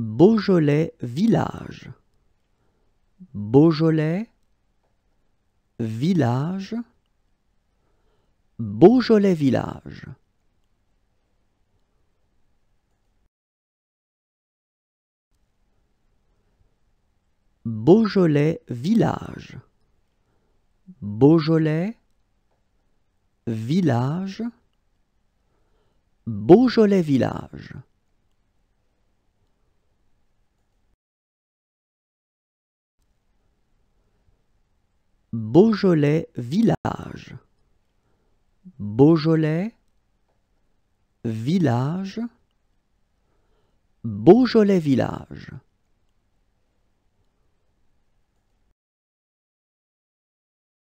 Beaujolais village. Beaujolais village. Beaujolais village. Beaujolais village. Beaujolais village. Beaujolais village. Beaujolais village. Beaujolais village. Beaujolais village.